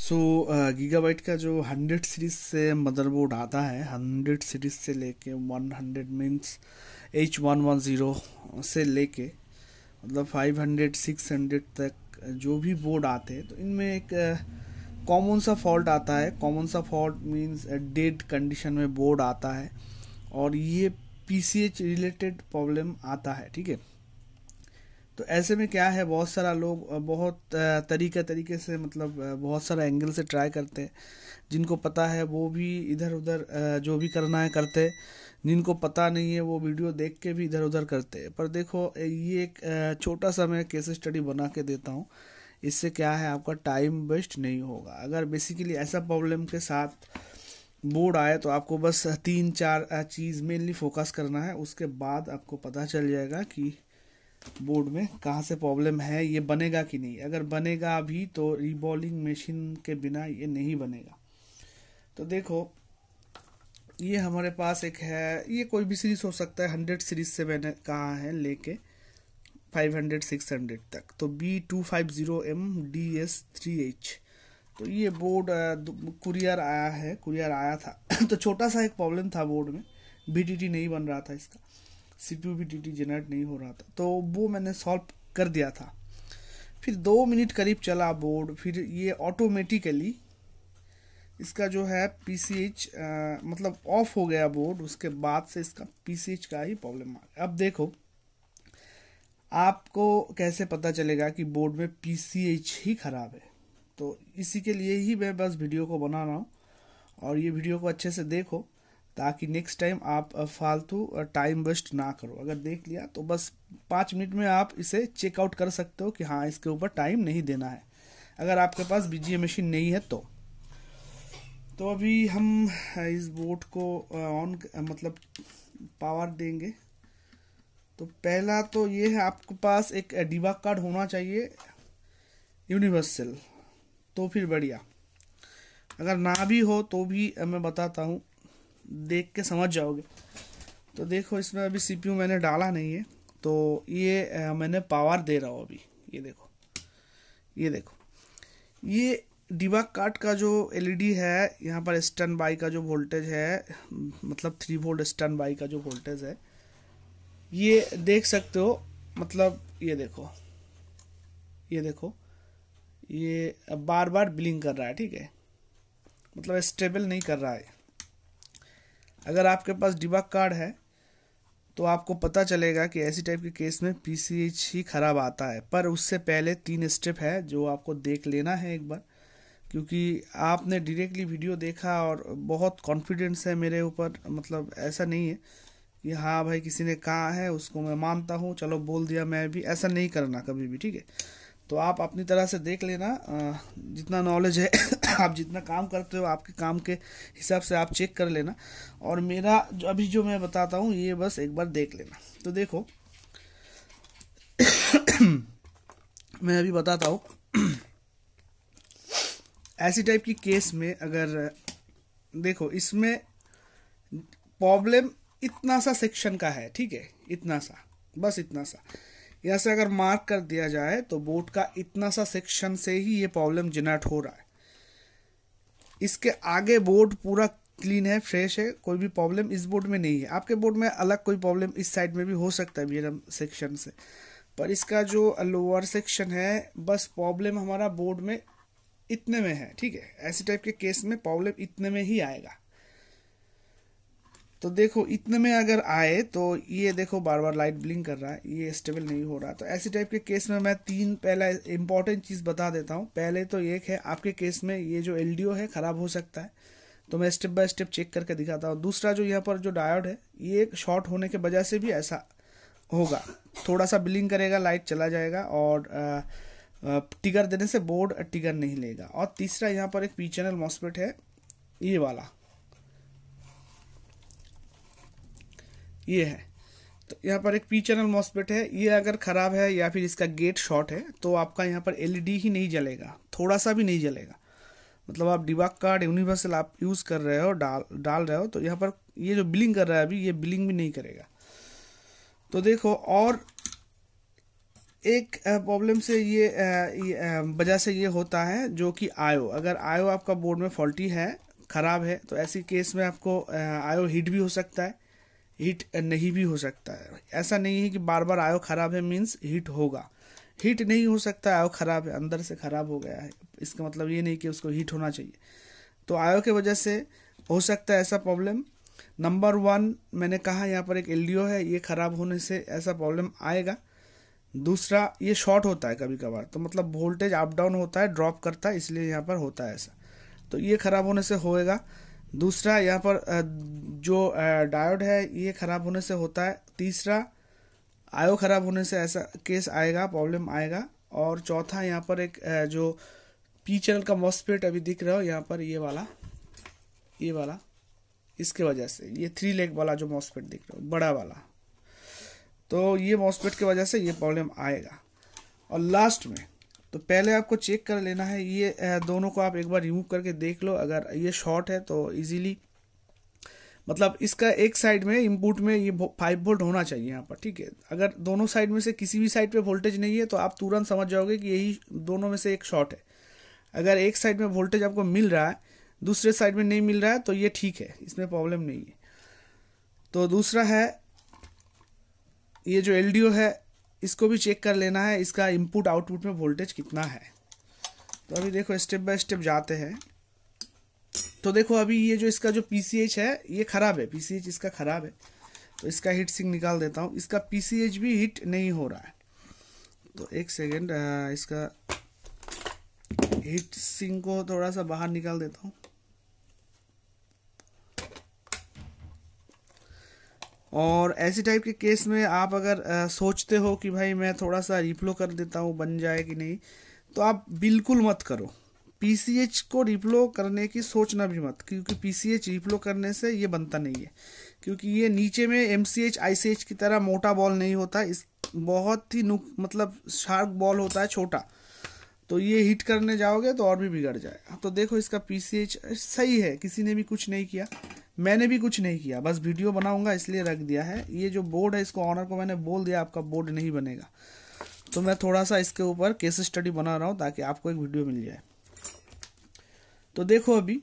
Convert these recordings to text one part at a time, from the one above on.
सो so, gigabyte uh, का जो hundred series से मदरबोर्ड मतलब आता है हंड्रेड सीरीज से लेके one hundred means H one one zero से लेके मतलब फाइव हंड्रेड सिक्स हंड्रेड तक जो भी बोर्ड आते हैं तो इनमें एक कॉमन uh, सा फॉल्ट आता है कॉमन सा फॉल्ट मीन्स डेड कंडीशन में बोर्ड आता है और ये पी रिलेटेड प्रॉब्लम आता है ठीक है तो ऐसे में क्या है बहुत सारा लोग बहुत तरीके तरीके से मतलब बहुत सारा एंगल से ट्राई करते हैं जिनको पता है वो भी इधर उधर जो भी करना है करते जिनको पता नहीं है वो वीडियो देख के भी इधर उधर करते पर देखो ये एक छोटा सा मैं केस स्टडी बना के देता हूँ इससे क्या है आपका टाइम वेस्ट नहीं होगा अगर बेसिकली ऐसा प्रॉब्लम के साथ बोर्ड आए तो आपको बस तीन चार चीज़ मेनली फोकस करना है उसके बाद आपको पता चल जाएगा कि बोर्ड में कहाँ से प्रॉब्लम है ये बनेगा कि नहीं अगर बनेगा अभी तो रिबॉलिंग मशीन के बिना ये नहीं बनेगा तो देखो ये हमारे पास एक है ये कोई भी सीरीज हो सकता है हंड्रेड सीरीज से मैंने कहा है लेके फाइव हंड्रेड सिक्स हंड्रेड तक तो B two five zero M D S three H तो ये बोर्ड कुरियर आया है कुरियर आया था तो छोटा सा एक प्रॉब्लम था बोर्ड में बी नहीं बन रहा था इसका सीपीयू भी डी जनरेट नहीं हो रहा था तो वो मैंने सॉल्व कर दिया था फिर दो मिनट करीब चला बोर्ड फिर ये ऑटोमेटिकली इसका जो है पी सी एच मतलब ऑफ हो गया बोर्ड उसके बाद से इसका पी सी एच का ही प्रॉब्लम आ गया अब देखो आपको कैसे पता चलेगा कि बोर्ड में पी सी एच ही ख़राब है तो इसी के लिए ही मैं बस वीडियो को बना रहा हूँ और ये वीडियो को अच्छे से देखो ताकि नेक्स्ट टाइम आप फालतू टाइम वेस्ट ना करो अगर देख लिया तो बस पाँच मिनट में आप इसे चेकआउट कर सकते हो कि हाँ इसके ऊपर टाइम नहीं देना है अगर आपके पास बी मशीन नहीं है तो तो अभी हम इस बोट को ऑन मतलब पावर देंगे तो पहला तो ये है आपके पास एक डिबा कार्ड होना चाहिए यूनिवर्सल तो फिर बढ़िया अगर ना भी हो तो भी मैं बताता हूँ देख के समझ जाओगे तो देखो इसमें अभी सीपीयू मैंने डाला नहीं है तो ये आ, मैंने पावर दे रहा हूँ अभी ये देखो ये देखो ये डिबा कार्ट का जो एलईडी e है यहाँ पर स्टन बाई का जो वोल्टेज है मतलब थ्री वोल्ट स्टन बाई का जो वोल्टेज है ये देख सकते हो मतलब ये देखो ये देखो ये बार बार ब्लिंक कर रहा है ठीक है मतलब स्टेबल नहीं कर रहा है अगर आपके पास डिबक कार्ड है तो आपको पता चलेगा कि ऐसी टाइप के केस में पी ही ख़राब आता है पर उससे पहले तीन स्टेप है जो आपको देख लेना है एक बार क्योंकि आपने डायरेक्टली वीडियो देखा और बहुत कॉन्फिडेंस है मेरे ऊपर मतलब ऐसा नहीं है कि हाँ भाई किसी ने कहा है उसको मैं मानता हूँ चलो बोल दिया मैं भी ऐसा नहीं करना कभी भी ठीक है तो आप अपनी तरह से देख लेना जितना नॉलेज है आप जितना काम करते हो आपके काम के हिसाब से आप चेक कर लेना और मेरा जो अभी जो मैं बताता हूँ ये बस एक बार देख लेना तो देखो मैं अभी बताता हूँ ऐसी टाइप की केस में अगर देखो इसमें प्रॉब्लम इतना सा सेक्शन का है ठीक है इतना सा बस इतना सा यहाँ से अगर मार्क कर दिया जाए तो बोट का इतना सा सेक्शन से ही ये प्रॉब्लम जनरेट हो रहा है इसके आगे बोर्ड पूरा क्लीन है फ्रेश है कोई भी प्रॉब्लम इस बोर्ड में नहीं है आपके बोर्ड में अलग कोई प्रॉब्लम इस साइड में भी हो सकता है बीएलएम सेक्शन से पर इसका जो लोअर सेक्शन है बस प्रॉब्लम हमारा बोर्ड में इतने में है ठीक है ऐसे टाइप के केस में प्रॉब्लम इतने में ही आएगा तो देखो इतने में अगर आए तो ये देखो बार बार लाइट ब्लिंक कर रहा है ये स्टेबल नहीं हो रहा तो ऐसे टाइप के केस में मैं तीन पहला इंपॉर्टेंट चीज़ बता देता हूँ पहले तो एक है आपके केस में ये जो एल है ख़राब हो सकता है तो मैं स्टेप बाय स्टेप चेक करके दिखाता हूँ दूसरा जो यहाँ पर जो डायोड है ये एक शॉर्ट होने के वजह से भी ऐसा होगा थोड़ा सा बिलिंग करेगा लाइट चला जाएगा और टिगर देने से बोर्ड टिगर नहीं लेगा और तीसरा यहाँ पर एक पी चैनल मॉसपेट है ये वाला ये है तो यहाँ पर एक पी चैनल मॉसपेट है ये अगर ख़राब है या फिर इसका गेट शॉर्ट है तो आपका यहाँ पर एलईडी e ही नहीं जलेगा थोड़ा सा भी नहीं जलेगा मतलब आप डिबाक कार्ड यूनिवर्सल आप यूज़ कर रहे हो डाल डाल रहे हो तो यहाँ पर ये जो बिलिंग कर रहा है अभी ये बिलिंग भी नहीं करेगा तो देखो और एक प्रॉब्लम से ये वजह से ये होता है जो कि आयो अगर आयो आपका बोर्ड में फॉल्टी है ख़राब है तो ऐसी केस में आपको आयो हिट भी हो सकता है हीट नहीं भी हो सकता है ऐसा नहीं है कि बार बार आयो खराब है मीन्स हीट होगा हीट नहीं हो सकता आयो खराब है अंदर से खराब हो गया है इसका मतलब ये नहीं कि उसको हीट होना चाहिए तो आयो की वजह से हो सकता है ऐसा प्रॉब्लम नंबर वन मैंने कहा यहाँ पर एक एल है ये खराब होने से ऐसा प्रॉब्लम आएगा दूसरा ये शॉर्ट होता है कभी कभार तो मतलब वोल्टेज अप डाउन होता है ड्रॉप करता है इसलिए यहाँ पर होता है ऐसा तो ये खराब होने से होएगा दूसरा यहाँ पर जो डायोड है ये खराब होने से होता है तीसरा आयो खराब होने से ऐसा केस आएगा प्रॉब्लम आएगा और चौथा यहाँ पर एक जो पी चैनल का मॉस्पेट अभी दिख रहा हो यहाँ पर ये वाला ये वाला इसके वजह से ये थ्री लेग वाला जो मॉस्पेट दिख रहा हो बड़ा वाला तो ये मॉस्पेट की वजह से ये प्रॉब्लम आएगा और लास्ट में तो पहले आपको चेक कर लेना है ये दोनों को आप एक बार रिमूव करके देख लो अगर ये शॉर्ट है तो इजीली मतलब इसका एक साइड में इनपुट में ये फाइव वोल्ट होना चाहिए यहाँ पर ठीक है अगर दोनों साइड में से किसी भी साइड पे वोल्टेज नहीं है तो आप तुरंत समझ जाओगे कि यही दोनों में से एक शॉर्ट है अगर एक साइड में वोल्टेज आपको मिल रहा है दूसरे साइड में नहीं मिल रहा है तो ये ठीक है इसमें प्रॉब्लम नहीं है तो दूसरा है ये जो एल है इसको भी चेक कर लेना है इसका इनपुट आउटपुट में वोल्टेज कितना है तो अभी देखो स्टेप बाय स्टेप जाते हैं तो देखो अभी ये जो इसका जो पी है ये ख़राब है पी इसका ख़राब है तो इसका हीट सिंक निकाल देता हूँ इसका पी भी हीट नहीं हो रहा है तो एक सेकेंड इसका हीट सिंक को थोड़ा सा बाहर निकाल देता हूँ और ऐसी टाइप के केस में आप अगर आ, सोचते हो कि भाई मैं थोड़ा सा रिप्लो कर देता हूँ बन जाए कि नहीं तो आप बिल्कुल मत करो पी को रिप्लो करने की सोचना भी मत क्योंकि पी सी रिफ्लो करने से ये बनता नहीं है क्योंकि ये नीचे में M C H I C H की तरह मोटा बॉल नहीं होता इस बहुत ही नुक मतलब शार्प बॉल होता है छोटा तो ये हिट करने जाओगे तो और भी बिगड़ जाएगा तो देखो इसका पी सी एच सही है किसी ने भी कुछ नहीं किया मैंने भी कुछ नहीं किया बस वीडियो बनाऊंगा इसलिए रख दिया है ये जो बोर्ड है इसको ऑनर को मैंने बोल दिया आपका बोर्ड नहीं बनेगा तो मैं थोड़ा सा इसके ऊपर केस स्टडी बना रहा हूँ ताकि आपको एक वीडियो मिल जाए तो देखो अभी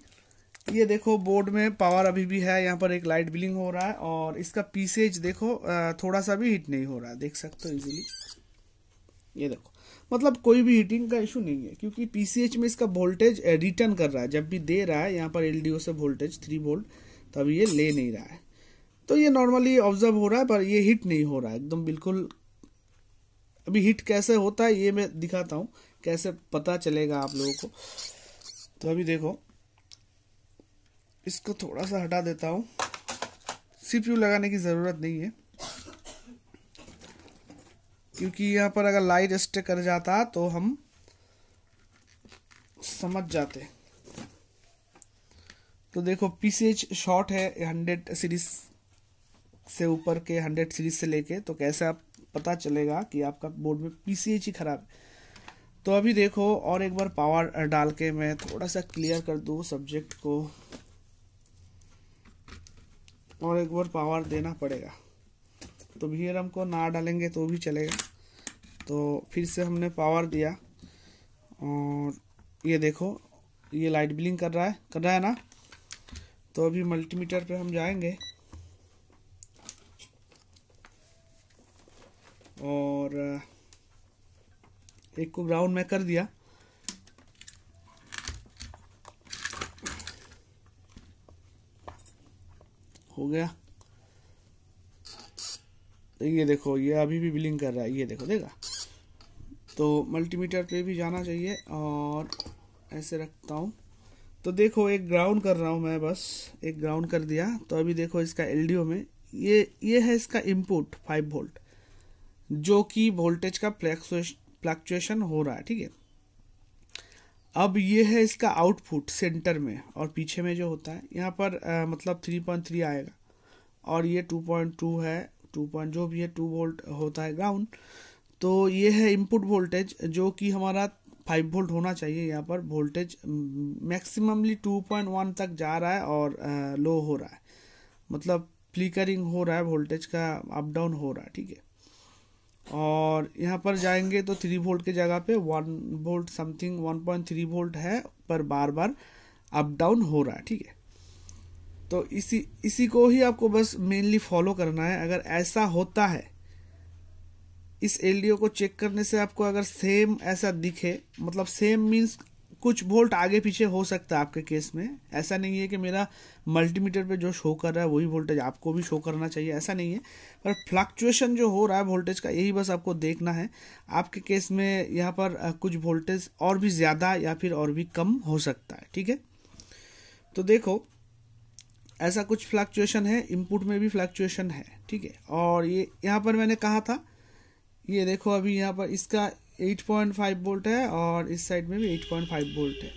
ये देखो बोर्ड में पावर अभी भी है यहाँ पर एक लाइट बिलिंग हो रहा है और इसका पीसेज देखो थोड़ा सा भी हीट नहीं हो रहा है देख सकते हो इजीली ये देखो मतलब कोई भी हीटिंग का इशू नहीं है क्योंकि पीसीएच में इसका वोल्टेज रिटर्न कर रहा है जब भी दे रहा है यहाँ पर एलडीओ से वोल्टेज थ्री वोल्ट तो अभी ये ले नहीं रहा है तो ये नॉर्मली ऑब्जर्व हो रहा है पर ये हिट नहीं हो रहा है एकदम बिल्कुल अभी हिट कैसे होता है ये मैं दिखाता हूँ कैसे पता चलेगा आप लोगों को तो अभी देखो इसको थोड़ा सा हटा देता हूँ सीपीयू लगाने की ज़रूरत नहीं है क्योंकि यहाँ पर अगर लाइट स्टे कर जाता तो हम समझ जाते तो देखो पीसीएच शॉर्ट है हंड्रेड सीरीज से ऊपर के हंड्रेड सीरीज से लेके तो कैसे आप पता चलेगा कि आपका बोर्ड में पीसीएच ही खराब है तो अभी देखो और एक बार पावर डाल के मैं थोड़ा सा क्लियर कर दू सब्जेक्ट को और एक बार पावर देना पड़ेगा तो भीड़ हमको ना डालेंगे तो भी चलेगा तो फिर से हमने पावर दिया और ये देखो ये लाइट ब्लिंक कर रहा है कर रहा है ना तो अभी मल्टीमीटर पे हम जाएंगे और एक को ग्राउंड में कर दिया हो गया ये देखो ये अभी भी बिलिंग कर रहा है ये देखो देखा तो मल्टीमीटर पे भी जाना चाहिए और ऐसे रखता हूँ तो देखो एक ग्राउंड कर रहा हूँ मैं बस एक ग्राउंड कर दिया तो अभी देखो इसका एलडीओ में ये ये है इसका इनपुट 5 वोल्ट जो कि वोल्टेज का फ्लैक्चुएशन हो रहा है ठीक है अब ये है इसका आउटपुट सेंटर में और पीछे में जो होता है यहाँ पर आ, मतलब 3.3 आएगा और ये 2.2 है 2. जो भी है टू वोल्ट होता है ग्राउंड तो ये है इनपुट वोल्टेज जो कि हमारा फाइव वोल्ट होना चाहिए यहाँ पर voltage maximumly two point one तक जा रहा है और आ, लो हो रहा है मतलब फ्लिकरिंग हो रहा है वोल्टेज का अप डाउन हो रहा है ठीक है और यहाँ पर जाएंगे तो थ्री वोल्ट के जगह पे one volt something one point three volt है पर बार बार अप डाउन हो रहा है ठीक है तो इसी इसी को ही आपको बस मेनली फॉलो करना है अगर ऐसा होता है इस एलडीओ को चेक करने से आपको अगर सेम ऐसा दिखे मतलब सेम मीन्स कुछ वोल्ट आगे पीछे हो सकता है आपके केस में ऐसा नहीं है कि मेरा मल्टीमीटर पे जो शो कर रहा है वही वोल्टेज आपको भी शो करना चाहिए ऐसा नहीं है पर फ्लक्चुएशन जो हो रहा है वोल्टेज का यही बस आपको देखना है आपके केस में यहाँ पर कुछ वोल्टेज और भी ज़्यादा या फिर और भी कम हो सकता है ठीक है तो देखो ऐसा कुछ फ्लक्चुएशन है इनपुट में भी फ्लक्चुएशन है ठीक है और ये यहाँ पर मैंने कहा था ये देखो अभी यहाँ पर इसका 8.5 वोल्ट है और इस साइड में भी 8.5 वोल्ट है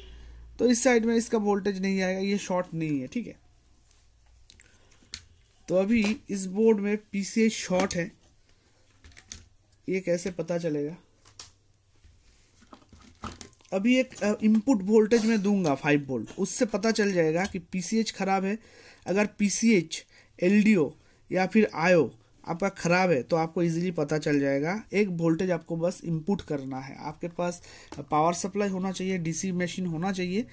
तो इस साइड में इसका वोल्टेज नहीं आएगा ये शॉर्ट नहीं है ठीक है तो अभी इस बोर्ड में पीसीए शॉर्ट है ये कैसे पता चलेगा अभी एक इनपुट वोल्टेज में दूंगा 5 वोल्ट उससे पता चल जाएगा कि पीसीएच खराब है अगर पीसीएच एलडीओ या फिर आयो आपका ख़राब है तो आपको इजीली पता चल जाएगा एक वोल्टेज आपको बस इनपुट करना है आपके पास पावर सप्लाई होना चाहिए डीसी मशीन होना चाहिए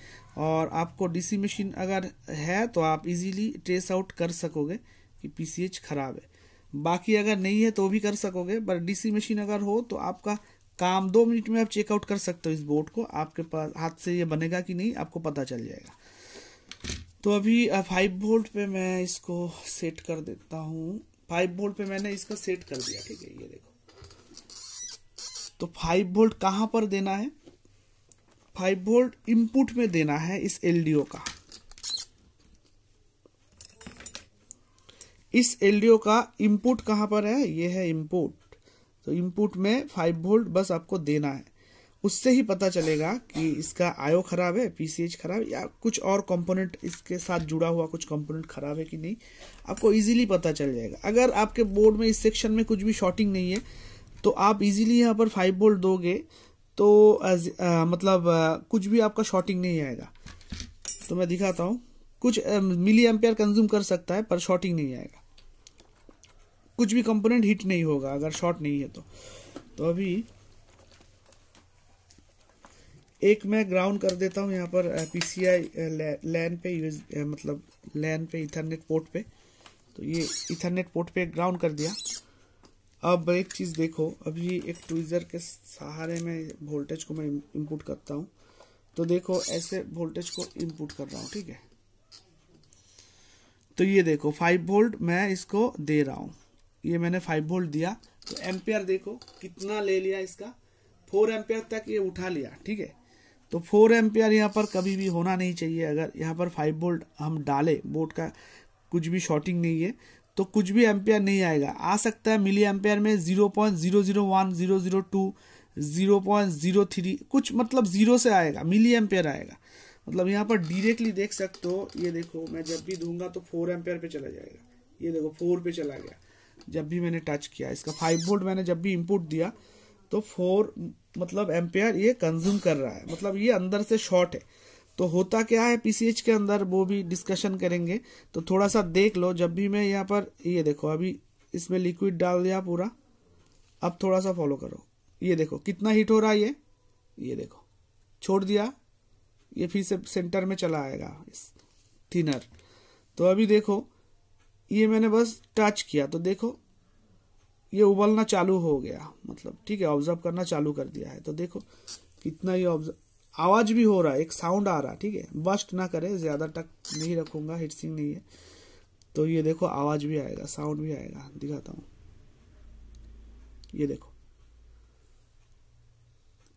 और आपको डीसी मशीन अगर है तो आप इजीली ट्रेस आउट कर सकोगे कि पीसीएच ख़राब है बाकी अगर नहीं है तो भी कर सकोगे पर डीसी मशीन अगर हो तो आपका काम दो मिनट में आप चेकआउट कर सकते हो इस बोर्ड को आपके पास हाथ से ये बनेगा कि नहीं आपको पता चल जाएगा तो अभी फाइव वोल्ट पे मैं इसको सेट कर देता हूँ फाइव वोल्ट पे मैंने इसका सेट कर दिया ठीक है ये देखो तो फाइव वोल्ट कहां पर देना है फाइव वोल्ट इनपुट में देना है इस एलडीओ का इस एलडीओ का इनपुट कहां पर है ये है इनपुट तो इनपुट में फाइव वोल्ट बस आपको देना है उससे ही पता चलेगा कि इसका आयो खराब है पीसीएच खराब या कुछ और कंपोनेंट इसके साथ जुड़ा हुआ कुछ कंपोनेंट खराब है कि नहीं आपको इजीली पता चल जाएगा अगर आपके बोर्ड में इस सेक्शन में कुछ भी शॉर्टिंग नहीं है तो आप इजीली यहाँ पर फाइव बोल्ट दोगे तो आज, आ, मतलब आ, कुछ भी आपका शॉर्टिंग नहीं आएगा तो मैं दिखाता हूँ कुछ मिली एम्पेयर कंज्यूम कर सकता है पर शॉर्टिंग नहीं आएगा कुछ भी कंपोनेंट हिट नहीं होगा अगर शॉर्ट नहीं है तो तो अभी एक मैं ग्राउंड कर देता हूँ यहाँ पर पी सी आई लैन पे यूज मतलब लैन पे इथरनेट पोर्ट पे तो ये इथरनेट पोर्ट पे ग्राउंड कर दिया अब एक चीज़ देखो अभी एक ट्विज़र के सहारे में वोल्टेज को मैं इनपुट करता हूँ तो देखो ऐसे वोल्टेज को इनपुट कर रहा हूँ ठीक है तो ये देखो फाइव वोल्ट मैं इसको दे रहा हूँ ये मैंने फाइव वोल्ट दिया तो एम्पेयर देखो कितना ले लिया इसका फोर एम्पेयर तक ये उठा लिया ठीक है तो फोर एम्पियर यहाँ पर कभी भी होना नहीं चाहिए अगर यहाँ पर फाइव बोल्ट हम डालें बोर्ड का कुछ भी शॉर्टिंग नहीं है तो कुछ भी एम्पियर नहीं आएगा आ सकता है मिली एम्पियर में zero point zero zero one zero zero two zero point zero three कुछ मतलब जीरो से आएगा मिली एम्पियर आएगा मतलब यहाँ पर डिरेक्टली देख सकते हो ये देखो मैं जब भी दूंगा तो फोर एम्पियर पे चला जाएगा ये देखो फोर पे चला गया जब भी मैंने टच किया इसका फाइव बोल्ट मैंने जब भी इनपुट दिया तो फोर मतलब एम्पेयर ये कंज्यूम कर रहा है मतलब ये अंदर से शॉर्ट है तो होता क्या है पीसीएच के अंदर वो भी डिस्कशन करेंगे तो थोड़ा सा देख लो जब भी मैं यहाँ पर ये देखो अभी इसमें लिक्विड डाल दिया पूरा अब थोड़ा सा फॉलो करो ये देखो कितना हीट हो रहा है ये ये देखो छोड़ दिया ये फिर से सेंटर में चला आएगा इस थिनर तो अभी देखो ये मैंने बस टच किया तो देखो ये उबलना चालू हो गया मतलब ठीक है ऑब्जर्व करना चालू कर दिया है तो देखो कितना ही ऑब्जर्व आवाज भी हो रहा है एक साउंड आ रहा है ठीक है बस्ट ना करे ज्यादा टक नहीं रखूंगा हिटसिंग नहीं है तो ये देखो आवाज भी आएगा साउंड भी आएगा दिखाता हूं ये देखो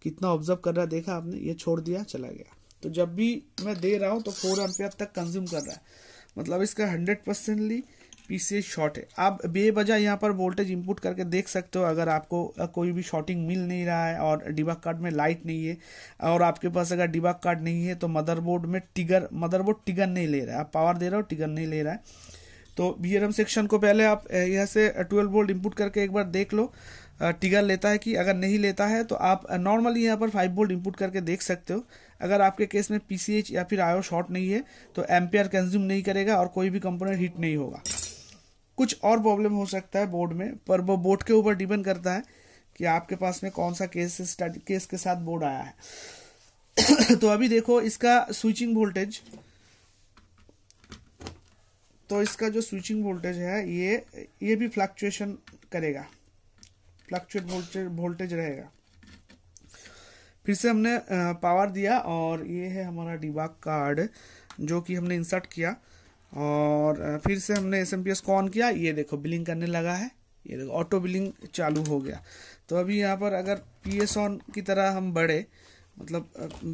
कितना ऑब्जर्व कर रहा है देखा आपने ये छोड़ दिया चला गया तो जब भी मैं दे रहा हूं तो फोर एम्पेयर तक कंज्यूम कर रहा है मतलब इसका हंड्रेड परसेंटली पीसीएस शॉर्ट है आप बेबजा यहाँ पर वोल्टेज इनपुट करके देख सकते हो अगर आपको कोई भी शॉर्टिंग मिल नहीं रहा है और डिबा कार्ड में लाइट नहीं है और आपके पास अगर डिबा कार्ड नहीं है तो मदरबोर्ड में टिगर मदरबोर्ड टिगर नहीं ले रहा है आप पावर दे रहे हो टिगर नहीं ले रहा है तो बी सेक्शन को पहले आप यहाँ से ट्वेल्व वोल्ट इनपुट करके एक बार देख लो टिगर लेता है कि अगर नहीं लेता है तो आप नॉर्मली यहाँ पर फाइव वोल्ट इनपुट करके देख सकते हो अगर आपके केस में पीसीएच या फिर आयो शॉर्ट नहीं है तो एम्पेयर कंज्यूम नहीं करेगा और कोई भी कंपोनेंट हिट नहीं होगा कुछ और प्रॉब्लम हो सकता है बोर्ड में पर वो बोर्ड के ऊपर डिपेंड करता है कि आपके पास में कौन सा केस केस के साथ बोर्ड आया है तो अभी देखो इसका स्विचिंग वोल्टेज तो इसका जो स्विचिंग वोल्टेज है ये ये भी फ्लक्चुएशन करेगा फ्लक्चुएट वोल्टेज वोल्टेज रहेगा फिर से हमने पावर दिया और ये है हमारा डिबाग कार्ड जो कि हमने इंसर्ट किया और फिर से हमने एस एम पी एस को ऑन किया ये देखो बिलिंग करने लगा है ये देखो ऑटो बिलिंग चालू हो गया तो अभी यहाँ पर अगर पी एस ऑन की तरह हम बढ़े मतलब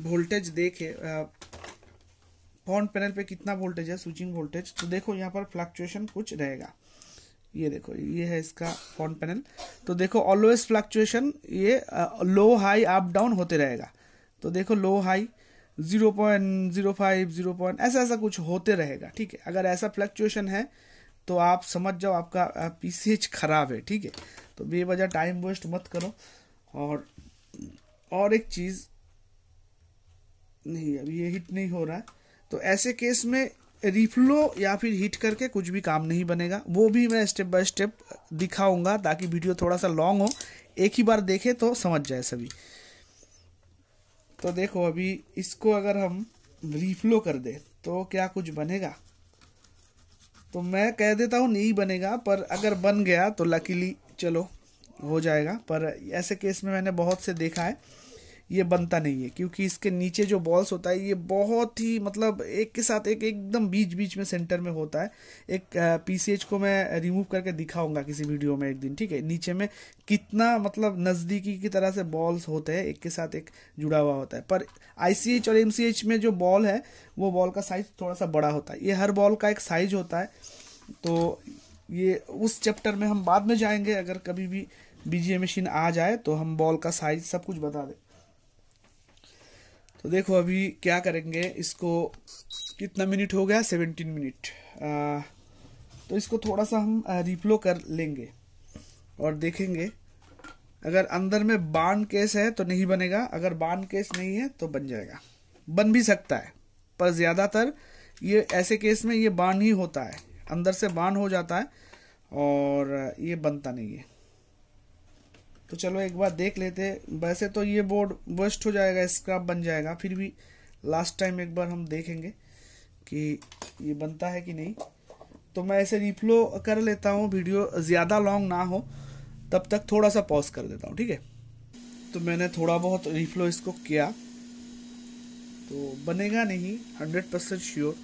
वोल्टेज देखे फोन पैनल पे कितना वोल्टेज है स्विचिंग वोल्टेज तो देखो यहाँ पर फ्लक्चुएशन कुछ रहेगा ये देखो ये है इसका फोन पैनल तो देखो ऑलवेज फ्लक्चुएशन ये लो हाई अप डाउन होते रहेगा तो देखो low high zero point zero five zero point ऐसा ऐसा कुछ होते रहेगा ठीक है अगर ऐसा फ्लक्चुएशन है तो आप समझ जाओ आपका पीसीएच खराब है ठीक है तो बेवजह टाइम वेस्ट मत करो और और एक चीज़ नहीं अब ये हिट नहीं हो रहा है तो ऐसे केस में रिफ्लो या फिर हिट करके कुछ भी काम नहीं बनेगा वो भी मैं स्टेप बाय स्टेप दिखाऊंगा ताकि वीडियो थोड़ा सा लॉन्ग हो एक ही बार देखे तो समझ जाए सभी तो देखो अभी इसको अगर हम रिफ्लो कर दे तो क्या कुछ बनेगा तो मैं कह देता हूँ नहीं बनेगा पर अगर बन गया तो लकीली चलो हो जाएगा पर ऐसे केस में मैंने बहुत से देखा है ये बनता नहीं है क्योंकि इसके नीचे जो बॉल्स होता है ये बहुत ही मतलब एक के साथ एक एकदम बीच बीच में सेंटर में होता है एक पीसीएच को मैं रिमूव करके दिखाऊंगा किसी वीडियो में एक दिन ठीक है नीचे में कितना मतलब नज़दीकी की तरह से बॉल्स होते हैं एक के साथ एक जुड़ा हुआ होता है पर आई और एम में जो बॉल है वो बॉल का साइज थोड़ा सा बड़ा होता है ये हर बॉल का एक साइज होता है तो ये उस चैप्टर में हम बाद में जाएंगे अगर कभी भी बीजीए मशीन आ जाए तो हम बॉल का साइज सब कुछ बता दें तो देखो अभी क्या करेंगे इसको कितना मिनट हो गया सेवेंटीन मिनट तो इसको थोड़ा सा हम रिप्लो कर लेंगे और देखेंगे अगर अंदर में बान केस है तो नहीं बनेगा अगर बान केस नहीं है तो बन जाएगा बन भी सकता है पर ज़्यादातर ये ऐसे केस में ये बान ही होता है अंदर से बान हो जाता है और ये बनता नहीं है तो चलो एक बार देख लेते वैसे तो ये बोर्ड वेस्ट हो जाएगा स्क्रैप बन जाएगा फिर भी लास्ट टाइम एक बार हम देखेंगे कि ये बनता है कि नहीं तो मैं ऐसे रिफ्लो कर लेता हूँ वीडियो ज़्यादा लॉन्ग ना हो तब तक थोड़ा सा पॉज कर देता हूँ ठीक है तो मैंने थोड़ा बहुत रिफ्लो इसको किया तो बनेगा नहीं हंड्रेड परसेंट श्योर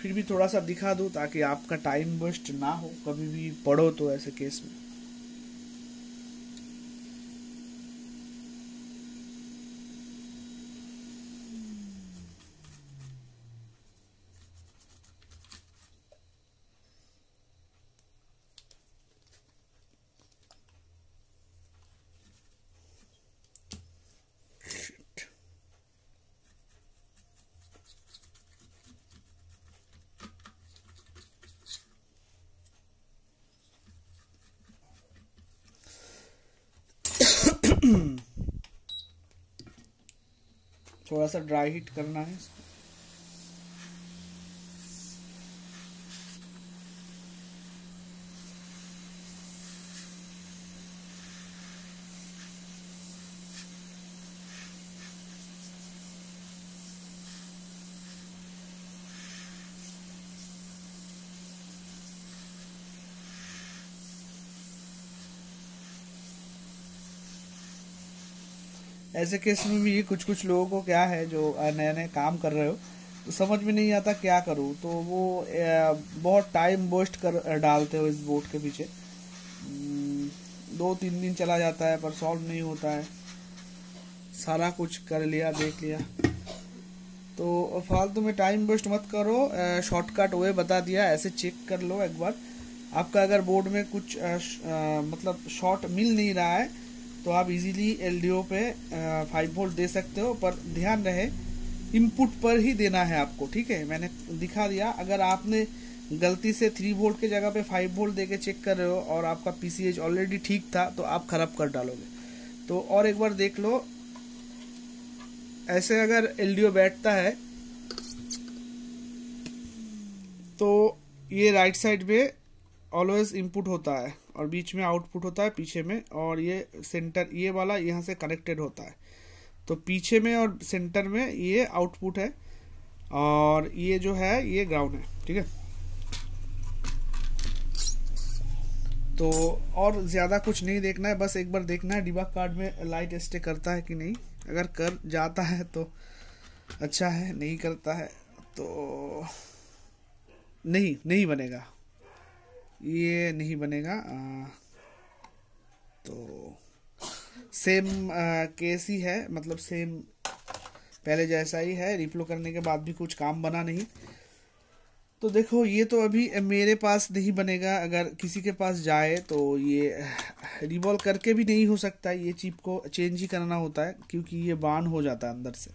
फिर भी थोड़ा सा दिखा दूँ ताकि आपका टाइम वेस्ट ना हो कभी भी पढ़ो तो ऐसे केस में थोड़ा सा ड्राई हीट करना है इसको ऐसे केस में भी कुछ कुछ लोगों को क्या है जो नए नए काम कर रहे हो तो समझ में नहीं आता क्या करूँ तो वो बहुत टाइम वेस्ट कर डालते हो इस बोट के पीछे दो तीन दिन चला जाता है पर सॉल्व नहीं होता है सारा कुछ कर लिया देख लिया तो फालतू में टाइम वेस्ट मत करो शॉर्टकट वे बता दिया ऐसे चेक कर लो एक बार आपका अगर बोर्ड में कुछ आ, आ, मतलब शॉर्ट मिल नहीं रहा है तो आप इजीली एलडीओ पे फाइव वोल्ट दे सकते हो पर ध्यान रहे इनपुट पर ही देना है आपको ठीक है मैंने दिखा दिया अगर आपने गलती से थ्री वोल्ट के जगह पे फाइव वोल्ट दे के चेक कर रहे हो और आपका पी ऑलरेडी ठीक था तो आप खराब कर डालोगे तो और एक बार देख लो ऐसे अगर एलडीओ बैठता है तो ये राइट साइड में ऑलवेज इनपुट होता है और बीच में आउटपुट होता है पीछे में और ये सेंटर ये वाला यहाँ से कनेक्टेड होता है तो पीछे में और सेंटर में ये आउटपुट है और ये जो है ये ग्राउंड है ठीक है तो और ज़्यादा कुछ नहीं देखना है बस एक बार देखना है डिबा कार्ड में लाइट स्टे करता है कि नहीं अगर कर जाता है तो अच्छा है नहीं करता है तो नहीं नहीं बनेगा ये नहीं बनेगा आ, तो सेम केस ही है मतलब सेम पहले जैसा ही है रिप्लो करने के बाद भी कुछ काम बना नहीं तो देखो ये तो अभी मेरे पास नहीं बनेगा अगर किसी के पास जाए तो ये रिवॉल्व करके भी नहीं हो सकता ये चिप को चेंज ही करना होता है क्योंकि ये बान हो जाता है अंदर से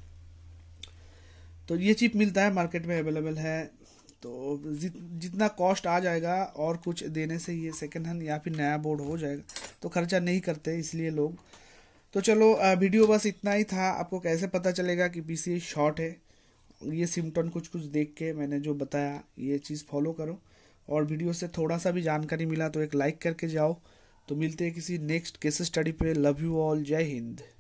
तो ये चिप मिलता है मार्केट में अवेलेबल है तो जित, जितना कॉस्ट आ जाएगा और कुछ देने से ये सेकेंड हैंड या फिर नया बोर्ड हो जाएगा तो खर्चा नहीं करते इसलिए लोग तो चलो वीडियो बस इतना ही था आपको कैसे पता चलेगा कि पी शॉर्ट है ये सिम्टन कुछ कुछ देख के मैंने जो बताया ये चीज़ फॉलो करो और वीडियो से थोड़ा सा भी जानकारी मिला तो एक लाइक करके जाओ तो मिलते हैं किसी नेक्स्ट केस स्टडी पे लव यू ऑल जय हिंद